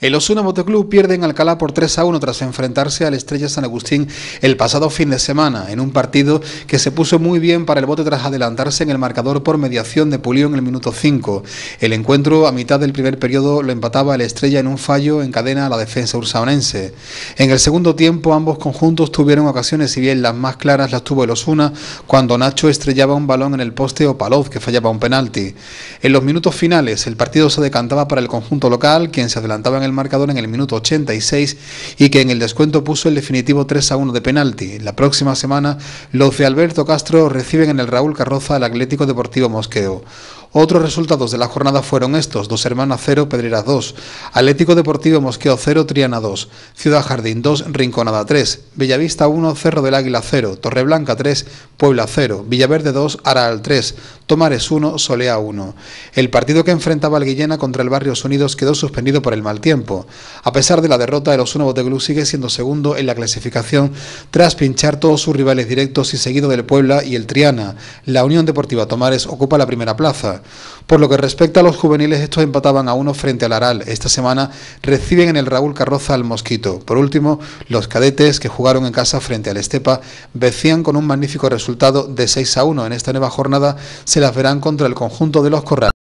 El Osuna Motoclub pierde en Alcalá por 3 a 1 tras enfrentarse al Estrella San Agustín el pasado fin de semana, en un partido que se puso muy bien para el bote tras adelantarse en el marcador por mediación de pulión en el minuto 5. El encuentro a mitad del primer periodo lo empataba el Estrella en un fallo en cadena a la defensa ursaonense. En el segundo tiempo ambos conjuntos tuvieron ocasiones, si bien las más claras las tuvo el Osuna, cuando Nacho estrellaba un balón en el poste o Palov que fallaba un penalti. En los minutos finales el partido se decantaba para el conjunto local, quien se adelantaba el marcador en el minuto 86 y que en el descuento puso el definitivo 3 a 1 de penalti. La próxima semana, los de Alberto Castro reciben en el Raúl Carroza al Atlético Deportivo Mosqueo. Otros resultados de la jornada fueron estos: Dos Hermanas 0, Pedreras 2, Atlético Deportivo Mosqueo 0, Triana 2, Ciudad Jardín 2, Rinconada 3, Bellavista 1, Cerro del Águila 0, Torreblanca 3, Puebla 0, Villaverde 2, Aral 3, Tomares 1, Solea 1. El partido que enfrentaba al Guillena contra el Barrios Unidos quedó suspendido por el mal tiempo. A pesar de la derrota, el Osuna Boteglú sigue siendo segundo en la clasificación tras pinchar todos sus rivales directos y seguido del Puebla y el Triana. La Unión Deportiva Tomares ocupa la primera plaza. Por lo que respecta a los juveniles, estos empataban a uno frente al Aral. Esta semana reciben en el Raúl Carroza al Mosquito. Por último, los cadetes que jugaron en casa frente al Estepa vecían con un magnífico resultado de 6 a 1. En esta nueva jornada se las verán contra el conjunto de los Corrales.